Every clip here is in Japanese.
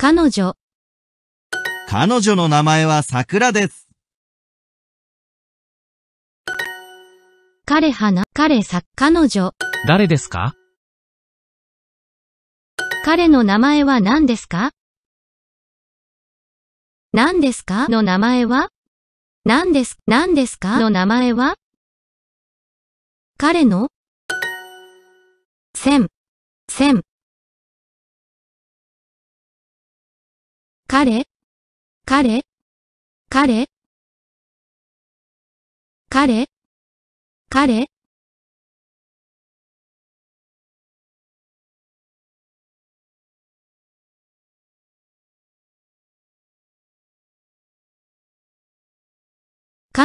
彼女。彼女の名前は桜です。彼花、彼さ、彼女。誰ですか彼の名前は何ですか何ですかの名前は何です、何ですかの名前は彼の線、線。彼、彼、彼、彼、彼、彼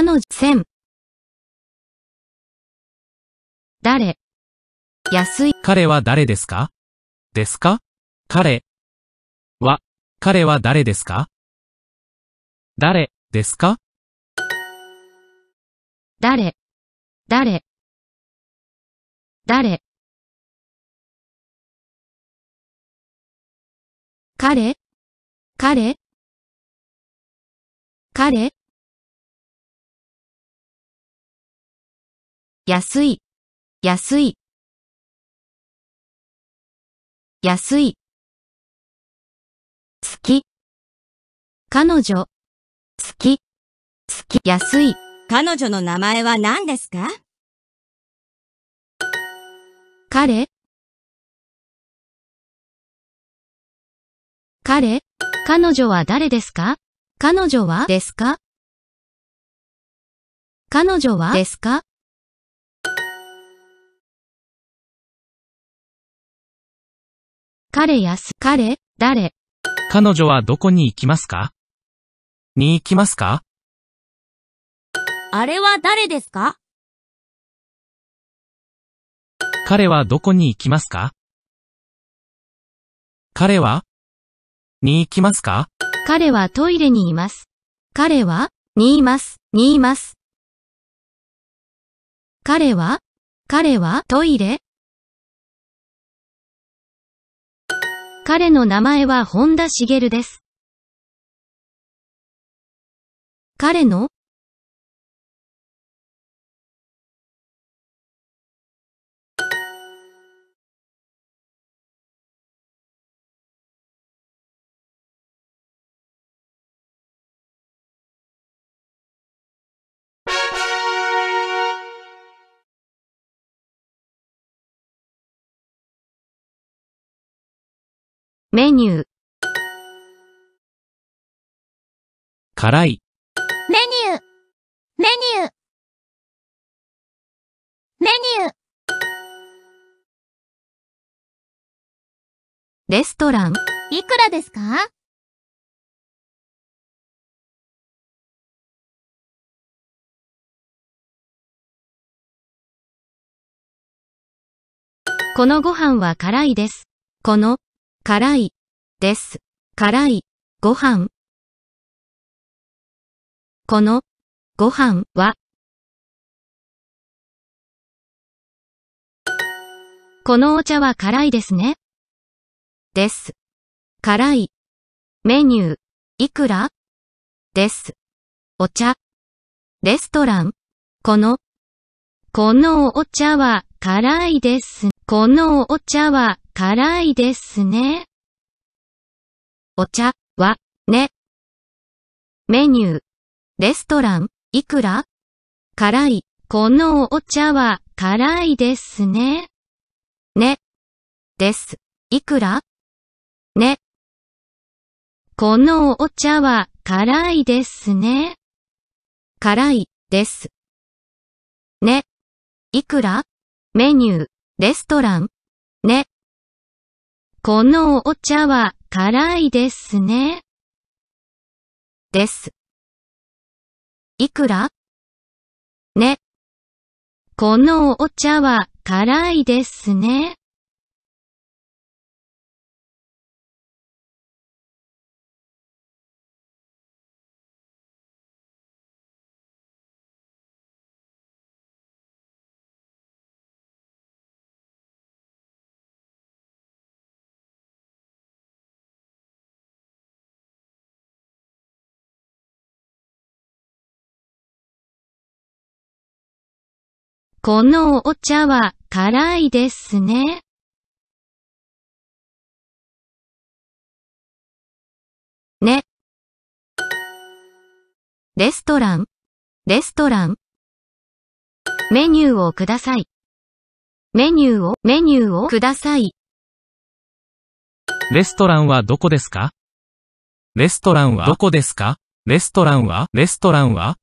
女線。誰安い。彼は誰ですかですか彼は彼は誰ですか誰ですか誰誰誰彼彼彼安い安い安い彼女。好き。好き。安い。彼女の名前は何ですか彼彼彼女は誰ですか彼女はですか彼女はですか彼やす、彼、誰彼女はどこに行きますかに行きますかあれは誰ですか彼はどこに行きますか彼はに行きますか彼はトイレにいます。彼はにいます、にいます。彼は彼はトイレ彼の名前は本田茂です。彼のメニュー辛いメニューメニューレストランいくらですかこのご飯は辛いです。この、辛い、です。辛い、ご飯。この、ご飯はこのお茶は辛いですね。です。辛い。メニュー、いくらです。お茶。レストラン。この。このお茶は辛いです。このお茶は辛いですね。お茶はね。メニュー、レストラン。いくら辛い。このお茶は辛いですね。ね。です。いくらね。このお茶は辛いですね。辛いです。ね。いくらメニュー、レストラン。ね。このお茶は辛いですね。です。いくらね。このお茶は辛いですね。このお茶は辛いですね。ね。レストラン、レストラン。メニューをください。メニューを、メニューをください。レストランはどこですかレストランはどこですかレストランはレストランは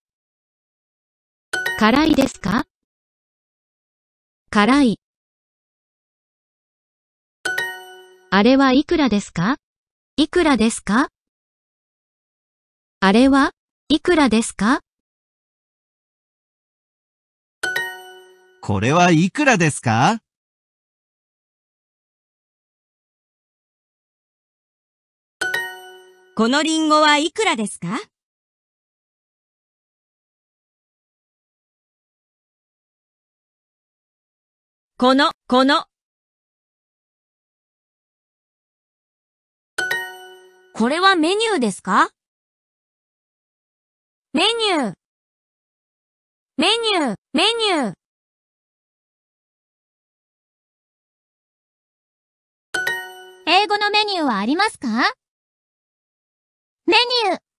辛いですか辛い。あれはいくらですかいくらですかあれはいくらですかこれはいくらですかこのリンゴはいくらですかこの、この。これはメニューですかメニュー。メニュー、メニュー。英語のメニューはありますかメニュー。